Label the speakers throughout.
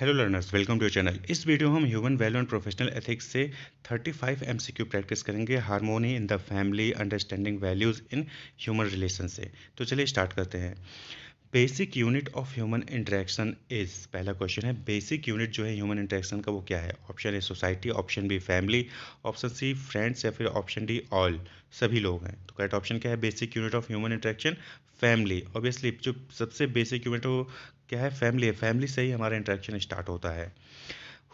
Speaker 1: hello learners welcome to channel इस video हम human value and professional ethics से 35 MCQ practice करेंगे harmony in the family understanding values in human relation से तो चलिए start करते हैं basic unit of human interaction is पहला क्वेश्चन है बेसिक यूनिट जो है ह्यूमन इंटरेक्शन का वो क्या है option A society option B family option C friends या फिर ऑप्शन डी ऑल सभी लोग हैं तो करेक्ट ऑप्शन क्या है basic unit of human interaction family obviously जो सबसे बेसिक यूनिट है वो क्या है फैमिली है फैमिली से ही हमारा इंटरेक्शन स्टार्ट होता है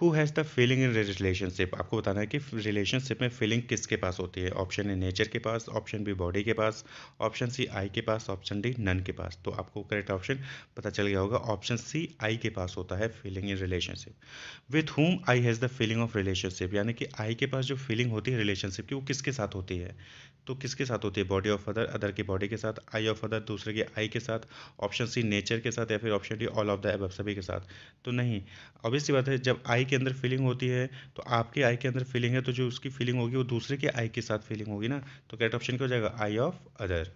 Speaker 1: who has the feeling in relationship आपको बताना है कि रिलेशनशिप में फीलिंग किसके पास होती है ऑप्शन ए नेचर के पास ऑप्शन बी बॉडी के पास ऑप्शन सी आई के पास ऑप्शन डी नन के पास तो आपको करेक्ट ऑप्शन पता चल गया होगा ऑप्शन सी आई के पास होता है feeling in relationship with whom I has the feeling of relationship यानी कि आई के पास जो फीलिंग होती है रिलेशनशिप की वो किसके साथ होती है तो किसके साथ होती है बॉडी ऑफ अदर अदर की बॉडी के साथ आई ऑफ अदर दूसरे के आई के साथ ऑप्शन सी नेचर के साथ या फिर option D all of the above सभी के साथ तो नहीं ऑब्वियसली बात है जब आई के अंदर फीलिंग होती है तो आपके आई के अंदर फीलिंग है तो जो उसकी फीलिंग होगी वो दूसरे के आई के साथ फीलिंग होगी ना तो कैट ऑप्शन क्या हो जाएगा आई ऑफ अदर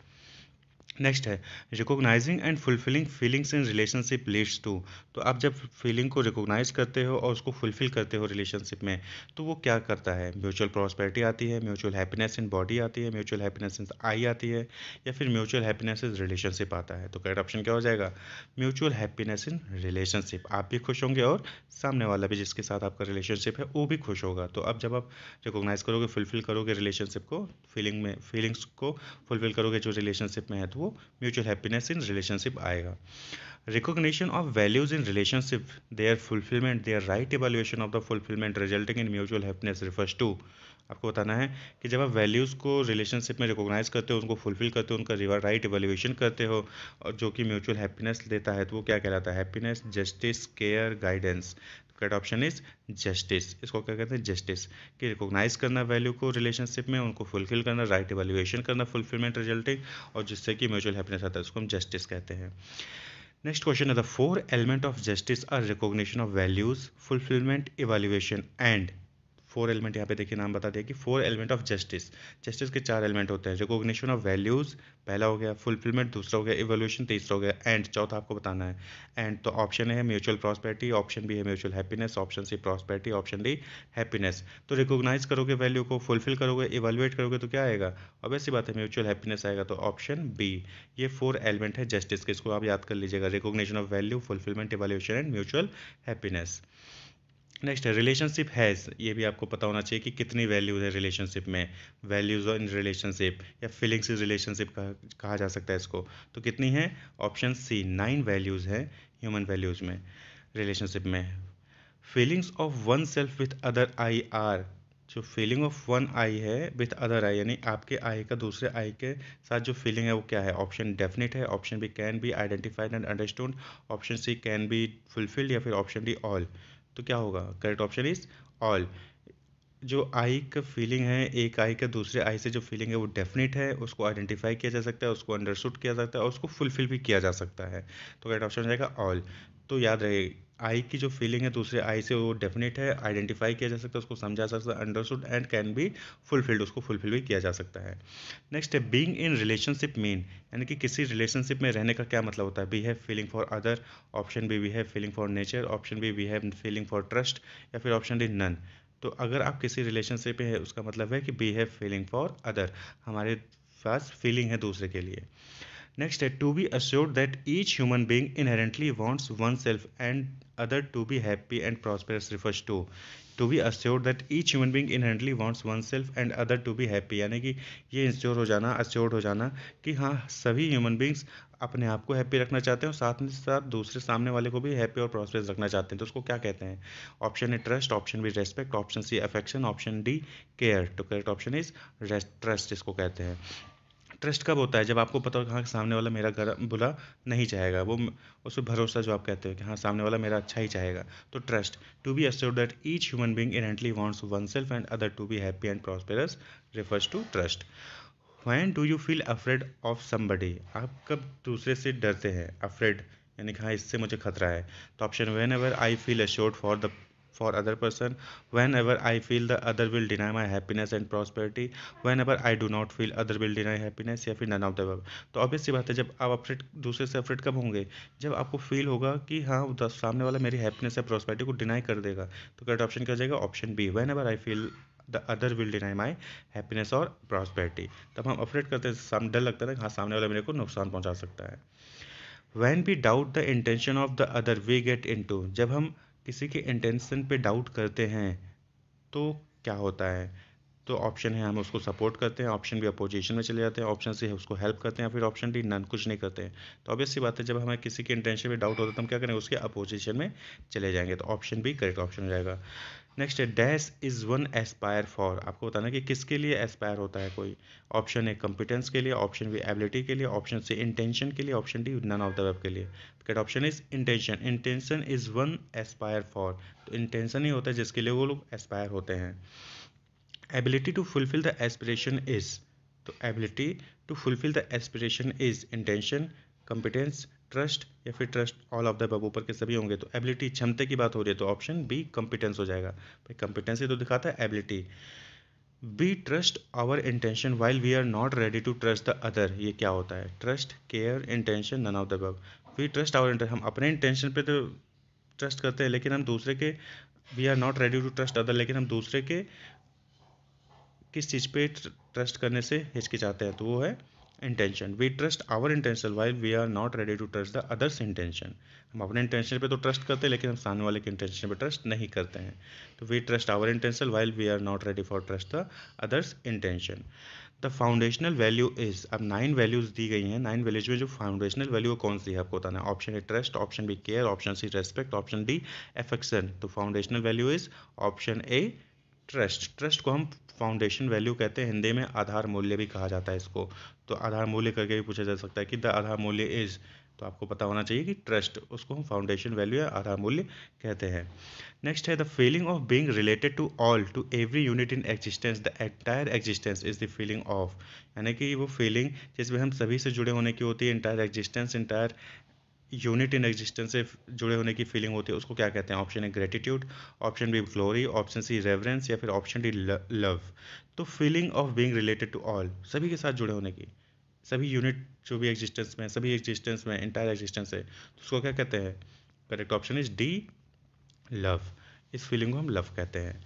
Speaker 1: नेक्स्ट है recognizing and fulfilling feelings in relationship leads to तो आप जब फीलिंग को रिकॉग्नाइज करते हो और उसको फुलफिल करते हो रिलेशनशिप में तो वो क्या करता है म्यूचुअल प्रॉस्पेरिटी आती है म्यूचुअल हैप्पीनेस इन बॉडी आती है म्यूचुअल हैप्पीनेस इन आई आती है या फिर म्यूचुअल हैप्पीनेस इन रिलेशनशिप आता है तो करेक्ट ऑप्शन क्या हो जाएगा म्यूचुअल हैप्पीनेस इन रिलेशनशिप आप भी खुश होंगे और सामने वाला भी जिसके साथ आपका रिलेशनशिप है वो भी खुश होगा तो अब जब आप रिकोगनाइज करोगे फुलफिल करोगे रिलेशनशिप को फीलिंग में फीलिंग्स को फुलफिल करोगे जो रिलेशनशिप में है तो वो म्यूचुअल हैप्पीनेस इन रिलेशनशिप आएगा recognition of values in relationship they are fulfilment they are right evaluation of the fulfilment resulting in mutual happiness refers to आपको बताना है कि जब आप वैल्यूज़ को रिलेशनशिप में रिकॉग्नाइज करते हो उनको फुलफिल करते हो उनका रिवर राइट इवेल्यूएशन करते हो और जो कि म्यूचुअल हैप्पीनेस देता है तो वो क्या कहलाता है happiness justice care guidance correct option is justice इसको क्या कहते हैं जस्टिस कि रिकोगनाइज करना वैल्यू को रिलेशनशिप में उनको फुलफिल करना राइट इवेल्युएशन करना फुलफिलमेंट रिजल्टिंग और जिससे कि म्यूचुअल हैप्पीनेस आता है उसको हम जस्टिस कहते हैं नेक्स्ट क्वेश्चन है the four element of justice are recognition of values fulfilment evaluation and four element यहाँ पे देखिए नाम बता दिया कि four element of justice justice के चार एलिमेंट होते हैं रिकॉग्निशन ऑफ वैल्यूज़ पहला हो गया फुलफिलमेंट दूसरा हो गया इवोल्यूशन तीसरा हो गया एंड चौथा आपको बताना है एंड तो ऑप्शन है म्यूचुअल प्रॉस्पेरिटी ऑप्शन बी है mutual happiness option C prosperity option D happiness तो रिकोगनाइज करोगे वैल्यू को फुलफिल करोगे इवेलुएट करोगे तो क्या आएगा अब ऐसी बात है म्यूचुअल हैप्पीनेस आएगा तो ऑप्शन बी ये फोर एलिमेंट है जस्टिस के इसको आप याद कर लीजिएगा recognition of value fulfilment evaluation and mutual happiness next है रिलेशनशिप हैज़ ये भी आपको पता होना चाहिए कि कितनी वैल्यूज़ है रिलेशनशिप में वैल्यूज़ इन रिलेशनशिप या फीलिंग्स इन रिलेशनशिप कहा जा सकता है इसको तो कितनी है ऑप्शन सी नाइन वैल्यूज़ हैं ह्यूमन वैल्यूज़ में रिलेशनशिप में feelings of one self with other I are जो फीलिंग ऑफ वन आई है विथ अदर आई यानी आपके आई का दूसरे आई के साथ जो फीलिंग है वो क्या है ऑप्शन डेफिनेट है option B can be identified and understood option C can be fulfilled या फिर ऑप्शन डी ऑल तो क्या होगा करेक्ट ऑप्शन इज ऑल जो आई का फीलिंग है एक आई का दूसरे आई से जो फीलिंग है वो डेफिनेट है उसको आइडेंटिफाई किया जा सकता है उसको अंडरसूट किया जा सकता है और उसको फुलफिल भी किया जा सकता है तो करेक्ट ऑप्शन हो जाएगा ऑल तो याद रहे आई की जो फीलिंग है दूसरे आई से वो डेफिनेट है आइडेंटिफाई किया जा सकता है उसको समझा जा सकता है understood and can be fulfilled उसको फुलफिल भी किया जा सकता है नेक्स्ट है बींग इन रिलेशनशिप मीन यानी कि किसी रिलेशनशिप में रहने का क्या मतलब होता है we have feeling for other option B we have feeling for nature option B we have feeling for trust या फिर ऑप्शन डी नन तो अगर आप किसी रिलेशनशिप में है उसका मतलब है कि be have feeling for other हमारे पास फीलिंग है दूसरे के लिए नेक्स्ट है to be assure that each human being inherently wants one self and other to be happy and prosperous refers to to be assure that each human being inherently wants one self and other to be happy यानी कि ये ensure हो जाना assured हो जाना कि हाँ सभी ह्यूमन बींग्स अपने आप को हैप्पी रखना चाहते हैं और साथ में साथ दूसरे सामने वाले को भी हैप्पी और प्रॉस्पेरस रखना चाहते हैं तो उसको क्या कहते हैं option A trust option B respect option C affection option D care to correct option is trust इसको कहते हैं ट्रस्ट कब होता है जब आपको पता हो कि हाँ सामने वाला मेरा घर बुरा नहीं चाहेगा वो उस पर भरोसा जो आप कहते हो कि हाँ सामने वाला मेरा अच्छा ही चाहेगा तो trust to be assure that each human being inherently wants one self and other to be happy and prosperous refers to trust when do you feel afraid of somebody आप कब दूसरे से डरते हैं अफ्रेड यानी कि हाँ इससे मुझे खतरा है तो option whenever I feel assured for the for other person whenever i feel the other will deny my happiness and prosperity whenever i do not feel other will deny happiness या फिर none of the above तो obvious सी बात है जब आप afraid दूसरे से अफ्रेड कब होंगे जब आपको फील होगा कि हाँ सामने वाला मेरी हैप्पीनेस या प्रॉस्पेरिटी को डिनाई कर देगा तो करेक्ट ऑप्शन क्या हो जाएगा option B whenever I feel the other will deny my happiness और प्रॉस्पेरिटी तब हम अफ्रेड करते हैं डर लगता है हाँ सामने वाला मेरे को नुकसान पहुँचा सकता है when we doubt the intention of the other we get into जब हम किसी के इंटेंशन पे डाउट करते हैं तो क्या होता है तो ऑप्शन है हम उसको सपोर्ट करते हैं ऑप्शन भी अपोजिशन में चले जाते हैं ऑप्शन सी है उसको हेल्प करते हैं फिर ऑप्शन डी नन कुछ नहीं करते हैं तो ऑब्वियस सी बात है जब हमें किसी के इंटेंशन पे डाउट होता है तो हम क्या करेंगे उसके अपोजिशन में चले जाएंगे तो ऑप्शन भी करेक्ट ऑप्शन हो जाएगा नेक्स्ट है dash is one aspire for आपको बताना कि किसके लिए एस्पायर होता है कोई ऑप्शन ए कंपिटेंस के लिए ऑप्शन बी एबिलिटी के लिए ऑप्शन सी इंटेंशन के लिए option D none of the above के लिए correct option is intention intention is one aspire for तो इंटेंशन तो ही होता है जिसके लिए वो लोग एस्पायर होते हैं ability to fulfil the aspiration is तो ability to fulfil the aspiration is intention competence trust या फिर ट्रस्ट ऑल ऑफ द बब ऊपर के सभी होंगे तो एबिलिटी क्षमता की बात हो रही है तो ऑप्शन बी कॉम्पिटेंस हो जाएगा भाई ही तो दिखाता है ability B trust our intention while we are not ready to trust the other ये क्या होता है trust care intention none of the above we trust our intention हम अपने इंटेंशन पे तो ट्रस्ट करते हैं लेकिन हम दूसरे के we are not ready to trust other लेकिन हम दूसरे के किस चीज़ पे ट्रस्ट करने से हिचकिचाते हैं तो वो है intention we trust our intention while we are not ready to trust the others intention हम अपने इंटेंशन पे तो ट्रस्ट करते हैं लेकिन हम सामने वाले के इंटेंशन पे ट्रस्ट नहीं करते हैं तो we trust our intention while we are not ready for trust the others intention the foundational value is अब नाइन वैल्यूज दी गई हैं नाइन वैल्यूज में जो फाउंडेशनल वैल्यू कौन सी है आपको बताना है option A trust option B care option C respect option D affection तो foundational value is option A trust trust को हम फाउंडेशन वैल्यू कहते हैं हिंदी में आधार मूल्य भी कहा जाता है इसको तो आधार मूल्य करके भी पूछा जा सकता है कि द आधार मूल्य इज़ तो आपको पता होना चाहिए कि ट्रस्ट उसको हम फाउंडेशन वैल्यू या आधार मूल्य कहते हैं नेक्स्ट है the feeling of being related to all to every unit in existence the entire existence is the feeling of यानी कि वो फीलिंग जिसमें हम सभी से जुड़े होने की होती है entire existence entire unit in existence से जुड़े होने की फीलिंग होती है उसको क्या कहते हैं option A gratitude option B glory option C reverence या फिर ऑप्शन डी लव तो feeling of being related to all सभी के साथ जुड़े होने की सभी यूनिट जो भी एग्जिस्टेंस में सभी एग्जिस्टेंस में इंटायर एग्जिस्टेंस है तो उसको क्या कहते हैं correct option is D love इस फीलिंग को हम लव कहते हैं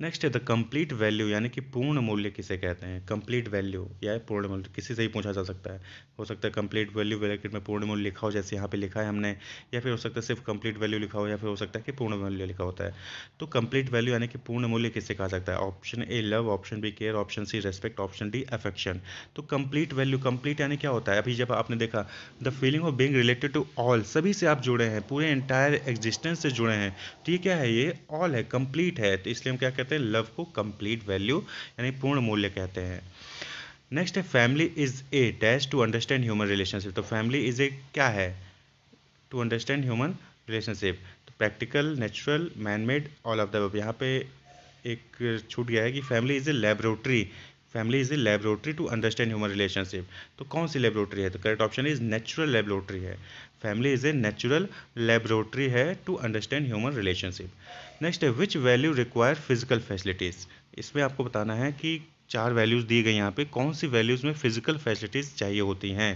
Speaker 1: नेक्स्ट है द कंप्लीट वैल्यू यानी कि पूर्ण मूल्य किसे कहते हैं कंप्लीट वैल्यू या पूर्ण मूल्य किसी से ही पूछा जा सकता है हो सकता है कंप्लीट वैल्यू ब्रैकेट में पूर्ण मूल्य लिखा हो जैसे यहाँ पे लिखा है हमने या फिर हो सकता है सिर्फ कंप्लीट वैल्यू लिखा हो या फिर हो सकता है कि पूर्ण मूल्य लिखा होता है तो कंप्लीट वैल्यू यानी कि पूर्ण मूल्य किसे कहा जाता है option A love option B care option C respect option D affection तो कंप्लीट वैल्यू कंप्लीट यानी क्या होता है अभी जब आपने देखा the feeling of being related to all सभी से आप जुड़े हैं पूरे एंटायर एग्जिस्टेंस से जुड़े हैं तो ये क्या है ये ऑल है कंप्लीट है तो इसलिए हम क्या कहते हैं लव को कंप्लीट वैल्यू यानी पूर्ण मूल्य कहते हैं नेक्स्ट है family is a dash to understand human relationship तो फैमिली इज ए क्या है टू अंडरस्टैंड ह्यूमन रिलेशनशिप तो practical natural man made all of the यहाँ पे एक छूट गया है कि family is a laboratory family is a laboratory to understand human relationship तो कौन सी लेबोरेटरी है तो correct option is natural laboratory है family is a natural laboratory है to understand human relationship next है which value require physical facilities इसमें आपको बताना है कि चार वैल्यूज़ दी गई यहाँ पे कौन सी वैल्यूज़ में फिजिकल फैसिलिटीज़ चाहिए होती हैं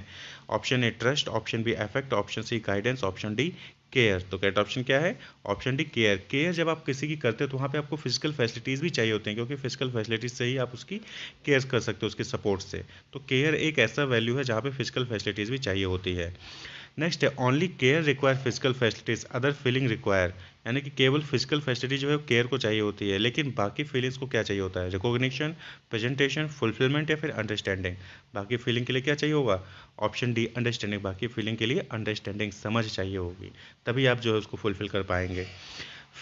Speaker 1: option A trust option B affect option C guidance option D care तो करेक्ट ऑप्शन क्या है ऑप्शन डी केयर केयर जब आप किसी की करते हो तो वहाँ पे आपको फिजिकल फैसिलिटीज़ भी चाहिए होते हैं क्योंकि फिजिकल फैसिलिटीज़ से ही आप उसकी केयर कर सकते हो उसके सपोर्ट से तो केयर एक ऐसा वैल्यू है जहाँ पे फिजिकल फैसिलिटीज़ भी चाहिए होती है नेक्स्ट है only care require physical facilities other feeling require यानी कि केवल फिजिकल फैसिलिटी जो है केयर को चाहिए होती है लेकिन बाकी फीलिंग्स को क्या चाहिए होता है रिकॉग्निशन प्रेजेंटेशन फुलफिलमेंट या फिर अंडरस्टैंडिंग बाकी फीलिंग के लिए क्या चाहिए होगा ऑप्शन डी अंडरस्टैंडिंग बाकी फीलिंग के लिए अंडरस्टैंडिंग समझ चाहिए होगी तभी आप जो है उसको फुलफिल कर पाएंगे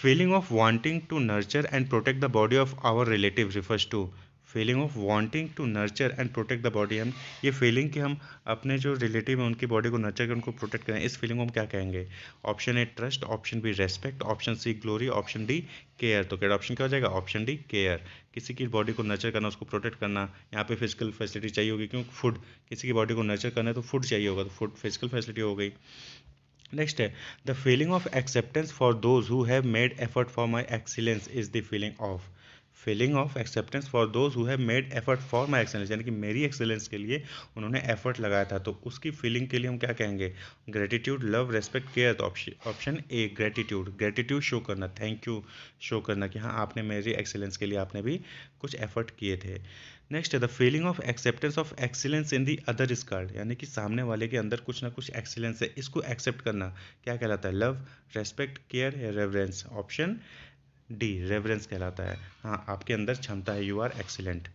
Speaker 1: feeling of wanting to nurture and protect the body of our relative refers to feeling of wanting to nurture and protect the body हम ये फीलिंग कि हम अपने जो रिलेटिव हैं उनकी बॉडी को नर्चर करें उनको प्रोटेक्ट करें इस फीलिंग को हम क्या कहेंगे option A trust option B respect option C glory option D care तो क्या ऑप्शन क्या हो जाएगा ऑप्शन डी केयर किसी की बॉडी को नर्चर करना उसको प्रोटेक्ट करना यहाँ पे फिजिकल फैसिलिटी चाहिए होगी क्योंकि फूड किसी की बॉडी को नर्चर करना है तो फूड चाहिए होगा तो फूड फिजिकल फैसिलिटी हो गई नेक्स्ट है the feeling of acceptance for those who have made effort for my excellence is the feeling of feeling of acceptance for those who have made effort for my excellence यानी कि मेरी excellence के लिए उन्होंने effort लगाया था तो उसकी फीलिंग के लिए हम क्या कहेंगे ग्रेटिट्यूड लव रेस्पेक्ट केयर तो option A gratitude gratitude show करना थैंक यू शो करना कि हाँ आपने मेरी एक्सेलेंस के लिए आपने भी कुछ एफर्ट किए थे नेक्स्ट है the feeling of acceptance of excellence in the other card यानी कि सामने वाले के अंदर कुछ ना कुछ एक्सीलेंस है इसको एक्सेप्ट करना क्या कहलाता है लव रेस्पेक्ट केयर या रेवरेंस ऑप्शन डी रेवरेंस कहलाता है हाँ आपके अंदर क्षमता है यू आर एक्सीलेंट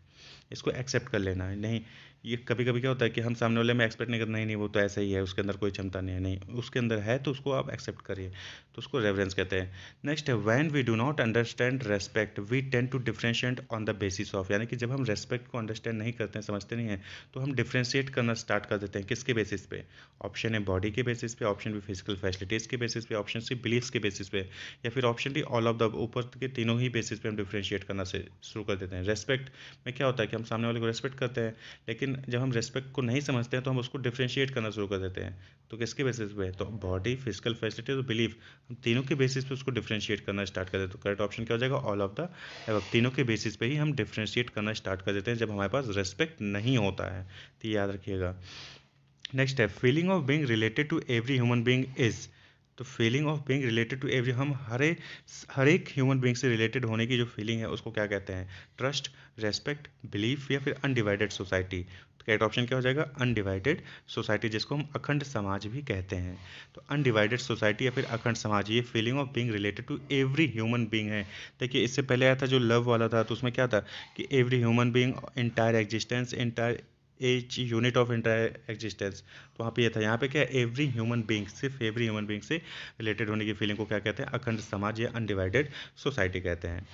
Speaker 1: इसको एक्सेप्ट कर लेना है नहीं ये कभी कभी क्या होता है कि हम सामने वाले में एक्सपेक्ट नहीं करते नहीं नहीं वो तो ऐसा ही है उसके अंदर कोई क्षमता नहीं है नहीं उसके अंदर है तो उसको आप एक्सेप्ट करिए तो उसको रेफरेंस कहते हैं नेक्स्ट है when we do not understand respect we tend to differentiate on the basis of यानी कि जब हम रेस्पेक्ट को अंडरस्टैंड नहीं करते हैं समझते नहीं हैं तो हम डिफ्रेंशिएट करना स्टार्ट कर देते हैं किसके बेसिस पे ऑप्शन है बॉडी के बेसिस पे ऑप्शन भी फिजिकल फैसिलिटीज़ के बेसिस पे ऑप्शन सी बिलीफ्स के बेसिस पे या फिर option D all of the ऊपर के तीनों ही बेसिस पे हम डिफ्रेंशिएट करना से शुरू कर देते हैं रेस्पेक्ट में क्या होता है कि हम सामने वाले को रेस्पेक्ट करते हैं लेकिन जब हम रेस्पेक्ट को नहीं समझते हैं तो हम उसको डिफ्रेंशिएट करना शुरू कर देते हैं तो किसके बेसिस पे तो बॉडी फिजिकल फैसिलिटीज और बिलीफ हम तीनों के बेसिस पे उसको डिफ्रेंशिएट करना स्टार्ट कर देते हैं तो करेक्ट ऑप्शन क्या हो जाएगा ऑल ऑफ द तीनों के बेसिस पे ही हम डिफ्रेंशिएट करना स्टार्ट कर देते हैं जब हमारे पास रेस्पेक्ट नहीं होता है तो याद रखिएगा नेक्स्ट है feeling of being related to every human being is तो feeling of being related to every हम हरे हर एक ह्यूमन बींग से रिलेटेड होने की जो फीलिंग है उसको क्या कहते हैं ट्रस्ट रेस्पेक्ट बिलीफ या फिर अनडिवाइडेड सोसाइटी तो करेक्ट ऑप्शन क्या हो जाएगा अनडिवाइडेड सोसाइटी जिसको हम अखंड समाज भी कहते हैं तो अनडिवाइडेड सोसाइटी या फिर अखंड समाज ये feeling of being related to every human being है देखिए इससे पहले आया था जो लव वाला था तो उसमें क्या था कि every human being entire existence entire each unit of inter existence तो वहाँ पे ये यह था यहाँ पे क्या एवरी ह्यूमन बींग सिर्फ एवरी ह्यूमन बींग से रिलेटेड होने की फीलिंग को क्या कहते हैं अखंड समाज या अनडिवाइडेड सोसाइटी कहते हैं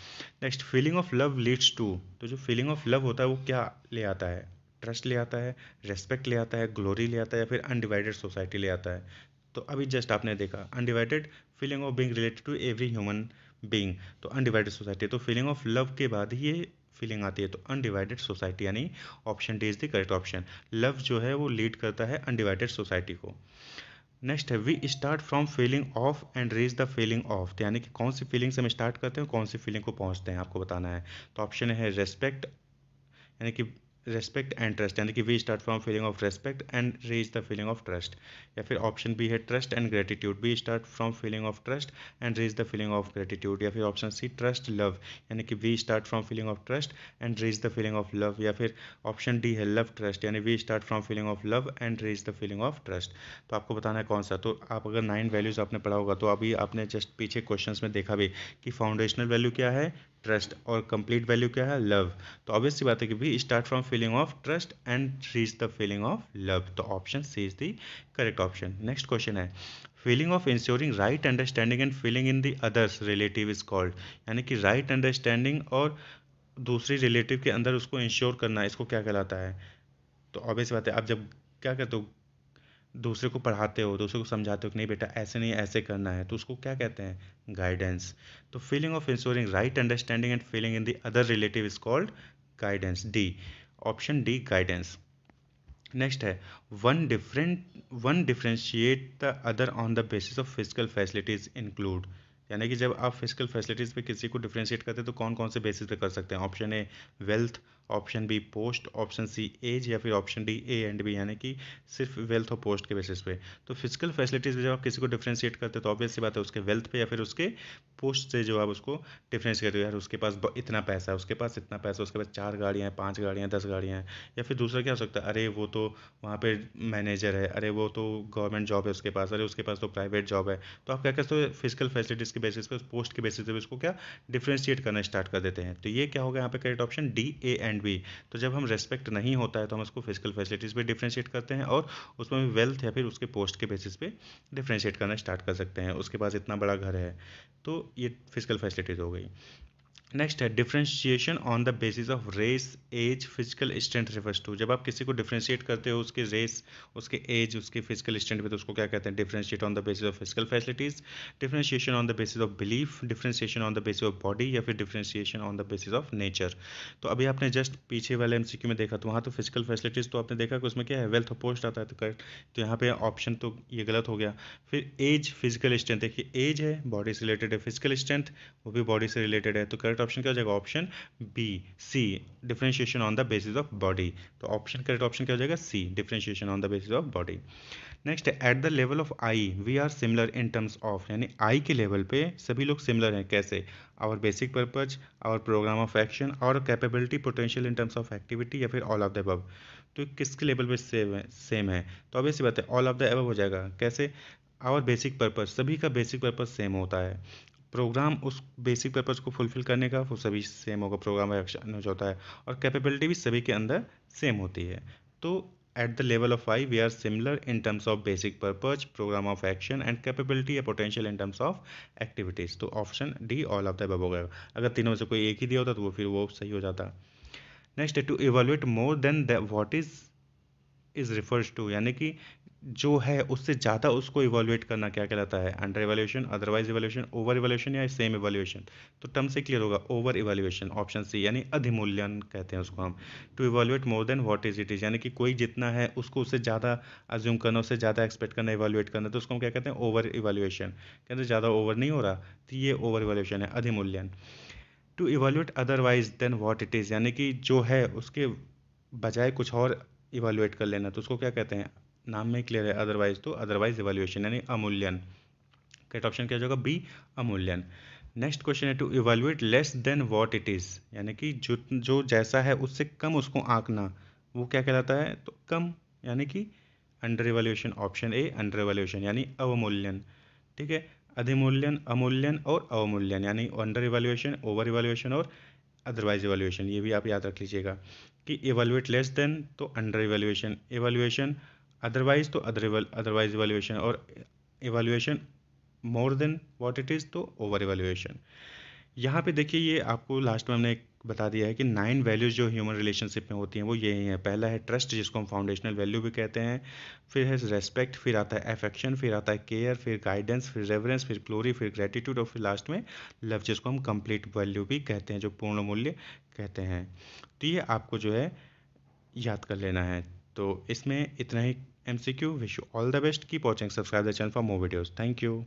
Speaker 1: next feeling of love leads to तो जो फीलिंग ऑफ लव होता है वो क्या ले आता है ट्रस्ट ले आता है रेस्पेक्ट ले आता है ग्लोरी ले आता है या फिर अनडिवाइडेड सोसाइटी ले आता है तो अभी जस्ट आपने देखा undivided feeling of being related to every human being तो अनडिवाइडेड सोसाइटी तो फीलिंग ऑफ लव के बाद ही ये फीलिंग आती है तो अनडिवाइडेड सोसाइटी यानी option D is the correct option love जो है वो लीड करता है अनडिवाइडेड सोसाइटी को नेक्स्ट है we start from feeling of and reach the feeling of यानी कि कौन सी फीलिंग से हम स्टार्ट करते हैं कौन सी फीलिंग को पहुंचते हैं आपको बताना है तो ऑप्शन है रेस्पेक्ट यानी कि रेस्पेक्ट एंड ट्रस्ट यानी कि we start from feeling of respect and reach the feeling of trust या फिर ऑप्शन बी है trust and gratitude we start from feeling of trust and reach the feeling of gratitude या फिर option C trust love यानी कि we start from feeling of trust and reach the feeling of love या फिर option D है love trust यानी we start from feeling of love and reach the feeling of trust तो आपको बताना है कौन सा तो आप अगर नाइन वैल्यूज आपने पढ़ा होगा तो अभी आपने जस्ट पीछे क्वेश्चन में देखा भी कि फाउंडेशनल वैल्यू क्या है ट्रस्ट और कंप्लीट वैल्यू क्या है लव तो ऑब्वियस सी बात है कि भी start from feeling of trust and reach the feeling of love तो option C is the correct option next question है feeling of ensuring right understanding and feeling in the others relative is called यानी कि right understanding और दूसरी relative के अंदर उसको ensure करना इसको क्या कहलाता है तो ऑब्वियस बात है आप जब क्या करते हो दूसरे को पढ़ाते हो दूसरे को समझाते हो कि नहीं बेटा ऐसे नहीं ऐसे करना है तो उसको क्या कहते हैं गाइडेंस तो feeling of ensuring right understanding and feeling in the other relative is called guidance D option D guidance next है one different one differentiate the other on the basis of physical facilities include यानी कि जब आप physical facilities पे किसी को differentiate करते हैं तो कौन कौन से बेसिस पे कर सकते हैं option A wealth option B post option C age या फिर option D A and B यानी कि सिर्फ वेल्थ और पोस्ट के बेसिस पे तो फिजिकल फैसिलिटीज़ में जब आप किसी को डिफ्रेंशिएट करते हो तो ऑब्वियस सी बात है उसके वेल्थ पे या फिर उसके पोस्ट से जो आप उसको डिफ्रेंस करते हो यार उसके पास इतना पैसा है उसके पास इतना पैसा उसके पास चार गाड़ियाँ हैं पाँच गाड़ियाँ दस गाड़ियाँ हैं या फिर दूसरा क्या हो सकता है अरे वो तो वहाँ पर मैनेजर है अरे वो तो गवर्नमेंट जॉब है उसके पास अरे उसके पास तो प्राइवेट जॉब है तो आप क्या करते हो फिजिकल फैसिलिटीज़ के बेसिस पे उस पोस्ट के बेसिस पे उसको क्या डिफ्रेंशिएट करना स्टार्ट कर देते हैं तो ये क्या होगा यहाँ पे correct option D A and and B तो जब हम रेस्पेक्ट नहीं होता है तो हम उसको फिजिकल फैसिलिटीज़ पे डिफ्रेंशिएट करते हैं और उसमें भी वेल्थ या फिर उसके पोस्ट के बेसिस पे डिफ्रेंशिएट करना स्टार्ट कर सकते हैं उसके पास इतना बड़ा घर है तो ये फिजिकल फैसिलिटीज़ हो गई नेक्स्ट है differentiation on the basis of race age physical strength refers to जब आप किसी को डिफ्रेंशिएट करते हो उसके रेस उसके एज उसके फिजिकल स्ट्रेंथ पे तो उसको क्या कहते हैं differentiate on the basis of physical facilities differentiation on the basis of belief differentiation on the basis of body या फिर differentiation on the basis of nature तो अभी आपने जस्ट पीछे वाले एम में देखा तो वहाँ तो फिजिकल फैसिलिटीज़ तो आपने देखा कि उसमें क्या है वेल्थ अपोस्ट आता है तो करेक्ट तो यहाँ पे ऑप्शन तो ये गलत हो गया फिर एज फिजिकल स्ट्रेंथ देखिए एज है बॉडी से रिलेटेड है फिजिकल स्ट्रेंथ वो भी बॉडी से रिलेटेड है तो करेक्ट करेक्ट ऑप्शन क्या हो जाएगा option B C differentiation on the basis of body तो ऑप्शन करेक्ट ऑप्शन क्या हो जाएगा C differentiation on the basis of body next at the level of I we are similar in terms of यानी I के level पे सभी लोग similar हैं कैसे our basic purpose our program of action और capability potential in terms of activity या फिर ऑल ऑफ द अबव तो किसके लेवल पे सेम है सेम है तो अब ऐसी बात है ऑल ऑफ द अबव हो जाएगा कैसे आवर बेसिक पर्पज सभी का बेसिक पर्पज सेम होता है प्रोग्राम उस बेसिक पर्पज़ को फुलफ़िल करने का वो सभी सेम होगा प्रोग्राम एक्शन होता है और कैपेबिलिटी भी सभी के अंदर सेम होती है तो at the level of I we are similar in terms of basic purpose program of action and capability या potential in terms of activities तो option D all of the above हो गया अगर तीनों से कोई एक ही दिया होता तो वो फिर वो सही हो जाता नेक्स्ट है to evaluate more than the is is refers to यानी कि जो है उससे ज़्यादा उसको इवेलुएट करना क्या कहलाता है under evaluation otherwise evaluation over evaluation या सेम इवेल्यूशन तो टर्म से क्लियर होगा ओवर इवेल्यूशन ऑप्शन सी यानी अधिमूल्यन कहते हैं उसको हम to evaluate more than what is it is यानी कि कोई जितना है उसको उससे ज़्यादा अज्यूम करना उससे ज़्यादा एक्सपेक्ट करना इवेल्युएट करना तो उसको हम क्या कहते हैं ओवर इवेल्यूशन कहते हैं ज़्यादा ओवर नहीं हो रहा तो ये ओवर इवेल्यूशन है अधिमूल्यन to evaluate otherwise than what it is यानी कि जो है उसके बजाय कुछ और इवेल्युएट कर लेना तो उसको क्या कहते हैं नाम में क्लियर है अदरवाइज तो अदरवाइज एवेल्युएशन यानी अमूल्यन करेक्ट ऑप्शन क्या होगा जाएगा बी अमूल्यन नेक्स्ट क्वेश्चन है to evaluate less than what it is यानी कि जो जो जैसा है उससे कम उसको आंकना वो क्या कहलाता है तो कम यानी कि under evaluation option A under evaluation यानी अवमूल्यन ठीक है अधिमूल्यन अमूल्यन और अवमूल्यन यानी अंडर एवेल्यूशन ओवर एवेल्यूशन और अदरवाइज एवेल्यूशन ये भी आप याद रख लीजिएगा कि एवेल्युएट लेस देन तो अंडर इवेल्यूएशन एवेल्यूशन अदरवाइज तो अदरवाइज इवेल्यूएशन और evaluation more than what it is तो ओवर इवेल्यूएशन यहाँ पे देखिए ये आपको लास्ट में हमने एक बता दिया है कि नाइन वैल्यूज़ जो ह्यूमन रिलेशनशिप में होती हैं वो यही हैं पहला है ट्रस्ट जिसको हम फाउंडेशनल वैल्यू भी कहते हैं फिर है रेस्पेक्ट फिर आता है एफेक्शन फिर आता है केयर फिर गाइडेंस फिर रेवरेंस फिर ग्लोरी फिर ग्रेटिट्यूड और फिर लास्ट में लव जिसको हम कंप्लीट वैल्यू भी कहते हैं जो पूर्ण मूल्य कहते हैं तो ये आपको जो है याद कर लेना है तो इसमें इतना ही M C Q wish you all the best की watching subscribe the channel for more videos thank you